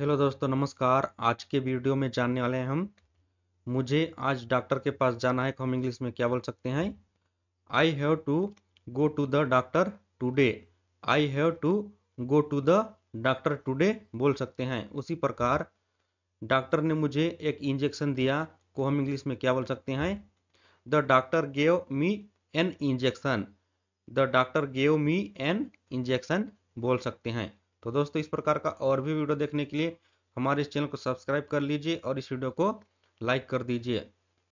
hello दोस्तों नमस्कार आज के वीडियो में जानने वाले हैं हम मुझे आज डॉक्टर के पास जाना है हम इंग्लिश में क्या बोल सकते हैं I have to go to the doctor today I have to go to the doctor today बोल सकते हैं उसी प्रकार डॉक्टर ने मुझे एक इंजेक्शन दिया को हम इंग्लिश में क्या बोल सकते हैं the doctor gave me an injection the doctor gave me an injection बोल सकते हैं तो दोस्तों इस प्रकार का और भी वीडियो देखने के लिए हमारे इस चैनल को सब्सक्राइब कर लीजिए और इस वीडियो को लाइक कर दीजिए